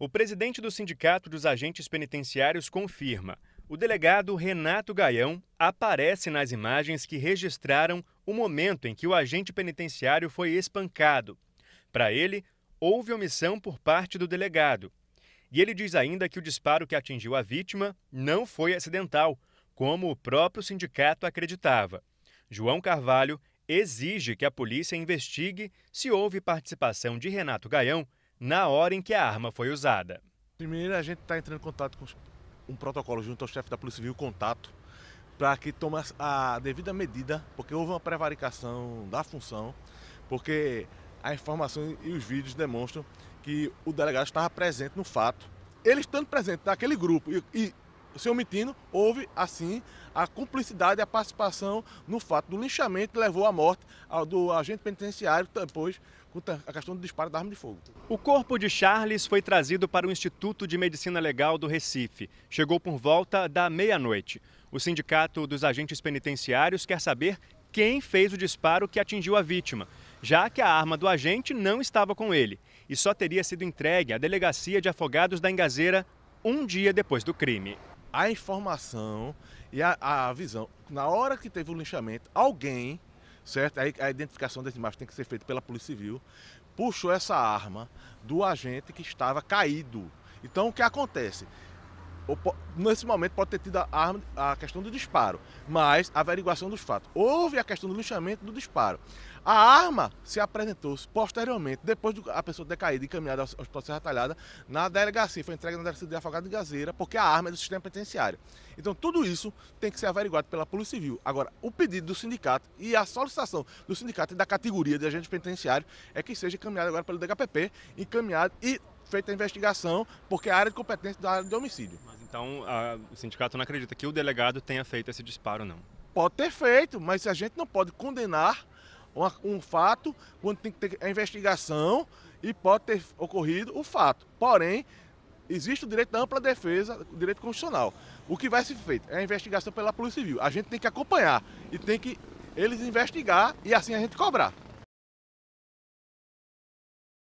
O presidente do Sindicato dos Agentes Penitenciários confirma. O delegado Renato Gaião aparece nas imagens que registraram o momento em que o agente penitenciário foi espancado. Para ele, houve omissão por parte do delegado. E ele diz ainda que o disparo que atingiu a vítima não foi acidental, como o próprio sindicato acreditava. João Carvalho exige que a polícia investigue se houve participação de Renato Gaião na hora em que a arma foi usada. Primeiro, a gente está entrando em contato com um protocolo junto ao chefe da Polícia Civil, contato, para que tome a devida medida, porque houve uma prevaricação da função, porque a informação e os vídeos demonstram que o delegado estava presente no fato. Ele estando presente naquele grupo e, e se omitindo, houve, assim, a cumplicidade, a participação no fato do linchamento que levou à morte do agente penitenciário, depois com a questão do disparo da arma de fogo. O corpo de Charles foi trazido para o Instituto de Medicina Legal do Recife. Chegou por volta da meia-noite. O Sindicato dos Agentes Penitenciários quer saber quem fez o disparo que atingiu a vítima, já que a arma do agente não estava com ele e só teria sido entregue à Delegacia de Afogados da Engazeira um dia depois do crime a informação e a, a visão. Na hora que teve o linchamento, alguém, certo? a identificação das imagens tem que ser feita pela Polícia Civil, puxou essa arma do agente que estava caído. Então o que acontece? nesse momento pode ter tido a, arma, a questão do disparo, mas a averiguação dos fatos. Houve a questão do linchamento do disparo. A arma se apresentou posteriormente, depois de a pessoa ter caído e encaminhada ao Hospital Serra Talhada, na delegacia, foi entregue na delegacia de Afogado de Gazeira, porque a arma é do sistema penitenciário. Então tudo isso tem que ser averiguado pela Polícia Civil. Agora, o pedido do sindicato e a solicitação do sindicato e da categoria de agentes penitenciários é que seja encaminhado agora pelo DHPP, encaminhado e feita a investigação, porque é a área de competência da área de homicídio. Então, a, o sindicato não acredita que o delegado tenha feito esse disparo, não. Pode ter feito, mas a gente não pode condenar uma, um fato quando tem que ter a investigação e pode ter ocorrido o fato. Porém, existe o direito da ampla defesa, o direito constitucional. O que vai ser feito é a investigação pela Polícia Civil. A gente tem que acompanhar e tem que eles investigar e assim a gente cobrar.